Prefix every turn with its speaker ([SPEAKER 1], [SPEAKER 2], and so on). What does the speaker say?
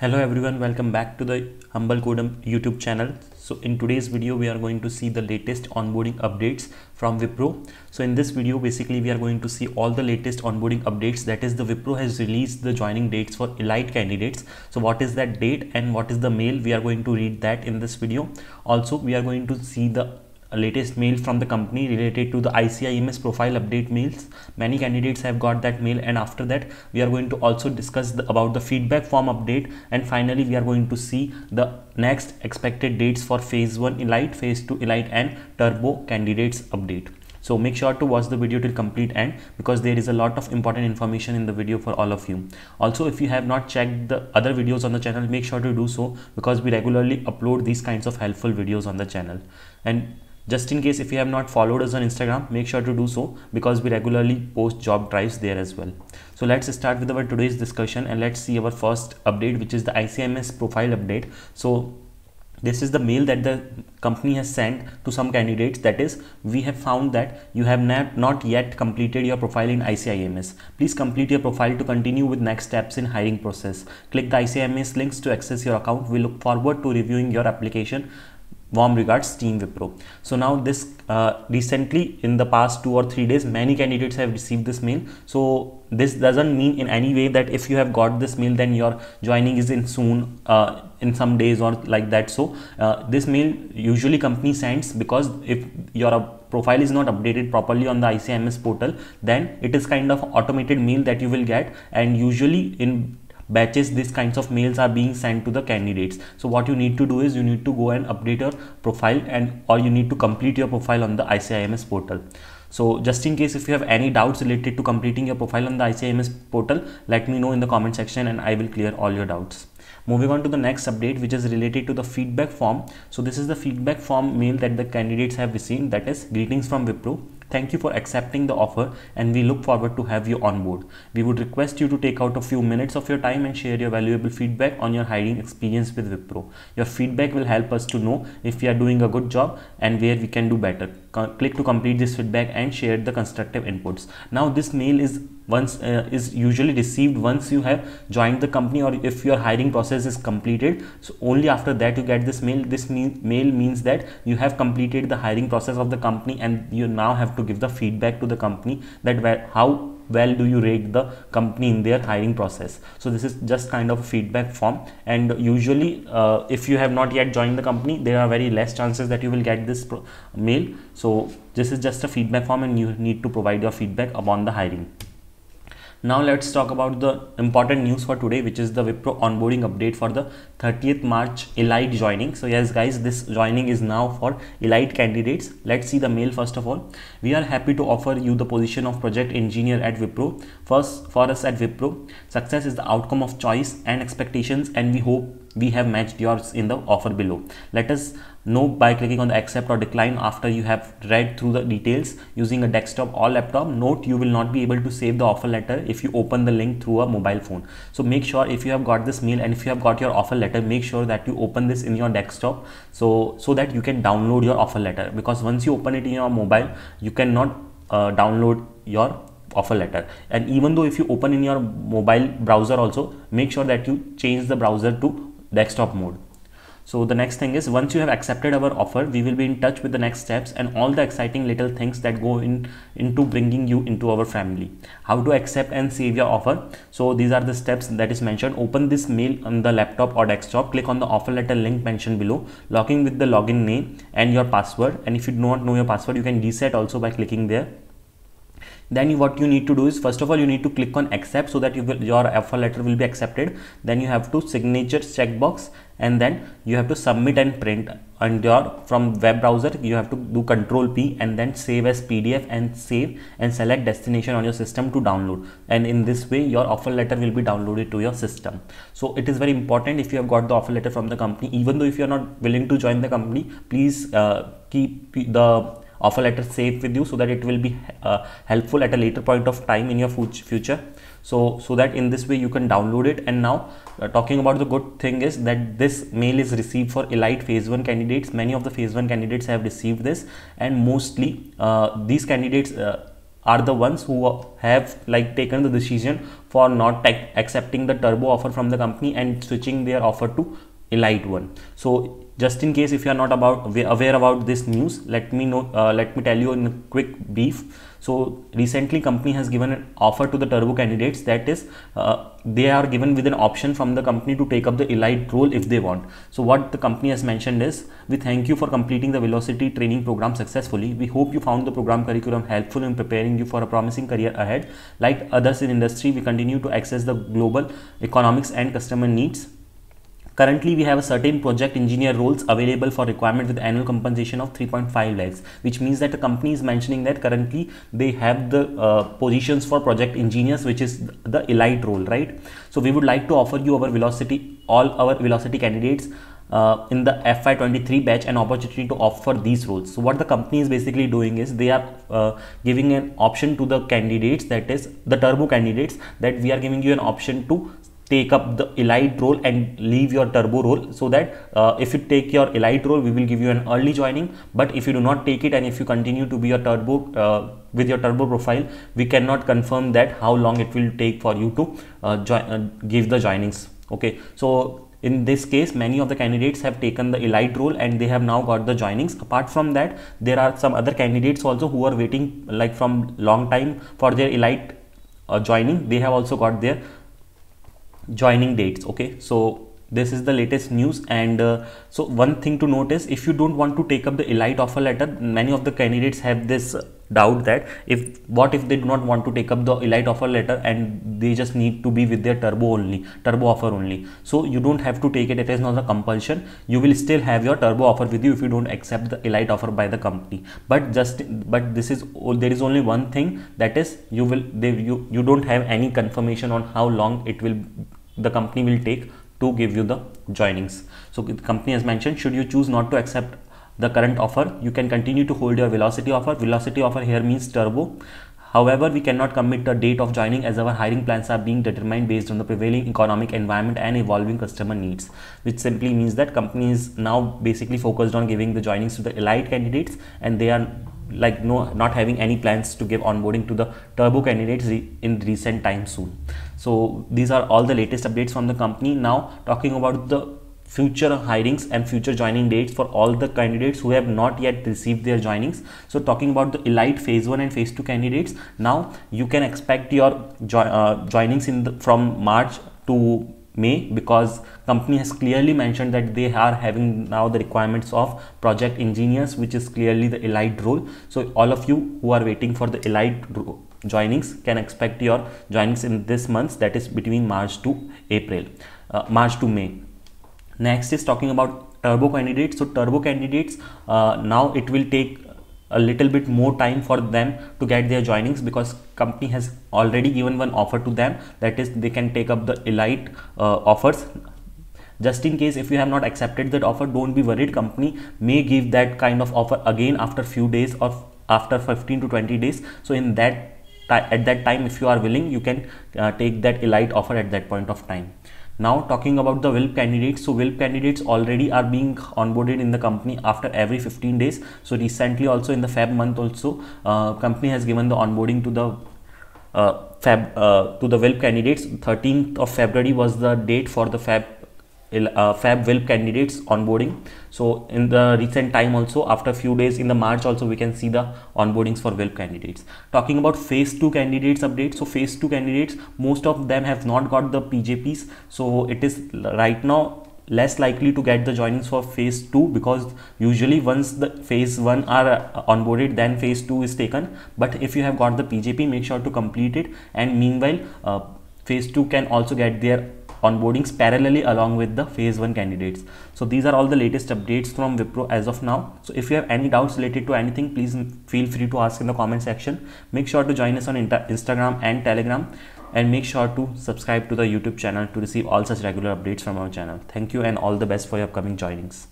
[SPEAKER 1] hello everyone welcome back to the humble codem youtube channel so in today's video we are going to see the latest onboarding updates from wipro so in this video basically we are going to see all the latest onboarding updates that is the wipro has released the joining dates for elite candidates so what is that date and what is the mail we are going to read that in this video also we are going to see the latest mail from the company related to the ICIMS profile update mails. Many candidates have got that mail and after that we are going to also discuss the, about the feedback form update and finally we are going to see the next expected dates for phase 1 elite, phase 2 elite and turbo candidates update. So make sure to watch the video till complete end because there is a lot of important information in the video for all of you. Also, if you have not checked the other videos on the channel, make sure to do so because we regularly upload these kinds of helpful videos on the channel. And just in case if you have not followed us on instagram make sure to do so because we regularly post job drives there as well so let's start with our today's discussion and let's see our first update which is the icms profile update so this is the mail that the company has sent to some candidates that is we have found that you have not, not yet completed your profile in ICIMS. Please complete your profile to continue with next steps in hiring process. Click the ICIMS links to access your account. We look forward to reviewing your application warm regards team wipro so now this uh, recently in the past two or three days many candidates have received this mail so this doesn't mean in any way that if you have got this mail then your joining is in soon uh, in some days or like that so uh, this mail usually company sends because if your profile is not updated properly on the ICMS portal then it is kind of automated mail that you will get and usually in batches these kinds of mails are being sent to the candidates so what you need to do is you need to go and update your profile and or you need to complete your profile on the ICIMS portal so just in case if you have any doubts related to completing your profile on the ICIMS portal let me know in the comment section and I will clear all your doubts moving on to the next update which is related to the feedback form so this is the feedback form mail that the candidates have received that is greetings from Wipro Thank you for accepting the offer and we look forward to have you on board. We would request you to take out a few minutes of your time and share your valuable feedback on your hiring experience with Wipro. Your feedback will help us to know if we are doing a good job and where we can do better click to complete this feedback and share the constructive inputs now this mail is once uh, is usually received once you have joined the company or if your hiring process is completed so only after that you get this mail this mail means that you have completed the hiring process of the company and you now have to give the feedback to the company that where how well do you rate the company in their hiring process so this is just kind of a feedback form and usually uh, if you have not yet joined the company there are very less chances that you will get this mail so this is just a feedback form and you need to provide your feedback upon the hiring now let's talk about the important news for today, which is the Wipro onboarding update for the 30th March Elite joining. So yes guys, this joining is now for Elite candidates. Let's see the mail first of all. We are happy to offer you the position of project engineer at Wipro. First, for us at Wipro, success is the outcome of choice and expectations and we hope we have matched yours in the offer below. Let us know by clicking on the accept or decline after you have read through the details using a desktop or laptop. Note you will not be able to save the offer letter if you open the link through a mobile phone. So make sure if you have got this mail and if you have got your offer letter, make sure that you open this in your desktop so, so that you can download your offer letter because once you open it in your mobile, you cannot uh, download your offer letter and even though if you open in your mobile browser also make sure that you change the browser to desktop mode. So the next thing is once you have accepted our offer, we will be in touch with the next steps and all the exciting little things that go in into bringing you into our family. How to accept and save your offer. So these are the steps that is mentioned. Open this mail on the laptop or desktop. Click on the offer letter link mentioned below. Logging with the login name and your password. And if you do not know your password, you can reset also by clicking there then you, what you need to do is first of all you need to click on accept so that you will, your offer letter will be accepted then you have to signature checkbox and then you have to submit and print and your from web browser you have to do control p and then save as pdf and save and select destination on your system to download and in this way your offer letter will be downloaded to your system so it is very important if you have got the offer letter from the company even though if you are not willing to join the company please uh, keep the a letter safe with you so that it will be uh, helpful at a later point of time in your future so so that in this way you can download it and now uh, talking about the good thing is that this mail is received for elite phase 1 candidates many of the phase 1 candidates have received this and mostly uh, these candidates uh, are the ones who have like taken the decision for not accepting the turbo offer from the company and switching their offer to elite one so just in case if you are not about aware about this news let me know uh, let me tell you in a quick brief so recently company has given an offer to the turbo candidates that is uh, they are given with an option from the company to take up the elite role if they want so what the company has mentioned is we thank you for completing the velocity training program successfully we hope you found the program curriculum helpful in preparing you for a promising career ahead like others in industry we continue to access the global economics and customer needs Currently, we have a certain project engineer roles available for requirement with annual compensation of 3.5 lakhs, which means that the company is mentioning that currently they have the uh, positions for project engineers, which is the elite role, right? So we would like to offer you our velocity, all our velocity candidates uh, in the FI23 batch an opportunity to offer these roles. So what the company is basically doing is they are uh, giving an option to the candidates that is the turbo candidates that we are giving you an option to take up the elite role and leave your turbo role so that uh, if you take your elite role we will give you an early joining but if you do not take it and if you continue to be your turbo uh, with your turbo profile we cannot confirm that how long it will take for you to uh, uh give the joinings okay so in this case many of the candidates have taken the elite role and they have now got the joinings apart from that there are some other candidates also who are waiting like from long time for their elite uh, joining they have also got their joining dates okay so this is the latest news and uh, so one thing to notice if you don't want to take up the elite offer letter many of the candidates have this doubt that if what if they do not want to take up the elite offer letter and they just need to be with their turbo only turbo offer only so you don't have to take it it is not a compulsion you will still have your turbo offer with you if you don't accept the elite offer by the company but just but this is oh, there is only one thing that is you will they you you don't have any confirmation on how long it will the company will take to give you the joinings. So the company has mentioned should you choose not to accept the current offer, you can continue to hold your velocity offer. Velocity offer here means turbo. However, we cannot commit a date of joining as our hiring plans are being determined based on the prevailing economic environment and evolving customer needs, which simply means that companies now basically focused on giving the joinings to the elite candidates and they are like no not having any plans to give onboarding to the turbo candidates re in recent time soon so these are all the latest updates from the company now talking about the future hirings and future joining dates for all the candidates who have not yet received their joinings so talking about the elite phase 1 and phase 2 candidates now you can expect your jo uh, joinings in the, from march to May because company has clearly mentioned that they are having now the requirements of project engineers which is clearly the elite role. So all of you who are waiting for the elite joinings can expect your joinings in this month that is between March to April, uh, March to May. Next is talking about turbo candidates. So turbo candidates uh, now it will take a little bit more time for them to get their joinings because company has already given one offer to them that is they can take up the elite uh, offers just in case if you have not accepted that offer don't be worried company may give that kind of offer again after few days or after 15 to 20 days so in that at that time if you are willing you can uh, take that elite offer at that point of time now talking about the WILP candidates. So WILP candidates already are being onboarded in the company after every 15 days. So recently also in the Feb month also, uh, company has given the onboarding to the uh, Feb uh, to the WILP candidates. 13th of February was the date for the Feb uh, fab will candidates onboarding so in the recent time also after few days in the march also we can see the onboardings for WILP candidates talking about phase 2 candidates update so phase 2 candidates most of them have not got the pjps so it is right now less likely to get the joinings for phase 2 because usually once the phase 1 are uh, onboarded then phase 2 is taken but if you have got the pjp make sure to complete it and meanwhile uh, phase 2 can also get their onboardings parallelly along with the phase one candidates. So these are all the latest updates from Wipro as of now. So if you have any doubts related to anything, please feel free to ask in the comment section. Make sure to join us on Instagram and Telegram and make sure to subscribe to the YouTube channel to receive all such regular updates from our channel. Thank you and all the best for your upcoming joinings.